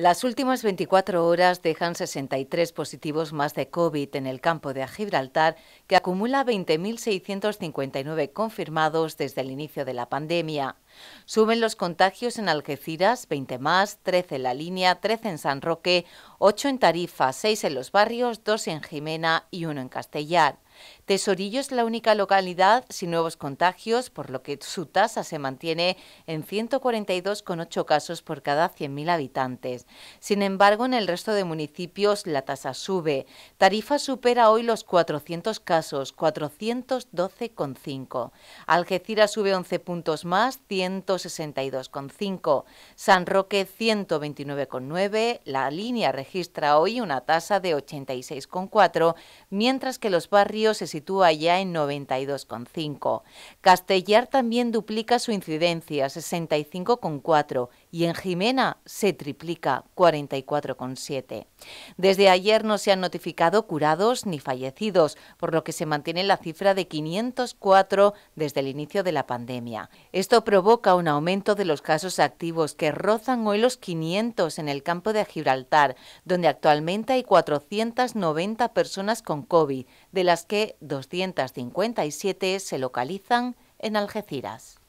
Las últimas 24 horas dejan 63 positivos más de COVID en el campo de Gibraltar, que acumula 20.659 confirmados desde el inicio de la pandemia. Suben los contagios en Algeciras, 20 más, 13 en La Línea, 13 en San Roque, 8 en Tarifa, 6 en Los Barrios, 2 en Jimena y 1 en Castellar. Tesorillo es la única localidad sin nuevos contagios, por lo que su tasa se mantiene en 142,8 casos por cada 100.000 habitantes. Sin embargo, en el resto de municipios la tasa sube. Tarifa supera hoy los 400 casos, 412,5. Algeciras sube 11 puntos más, 162,5. San Roque 129,9. La línea registra hoy una tasa de 86,4, mientras que los barrios se sitúa ya en 92,5. Castellar también duplica su incidencia, 65,4, y en Jimena se triplica, 44,7. Desde ayer no se han notificado curados ni fallecidos, por lo que se mantiene la cifra de 504 desde el inicio de la pandemia. Esto provoca un aumento de los casos activos que rozan hoy los 500 en el campo de Gibraltar, donde actualmente hay 490 personas con COVID, de las que 257 se localizan en Algeciras.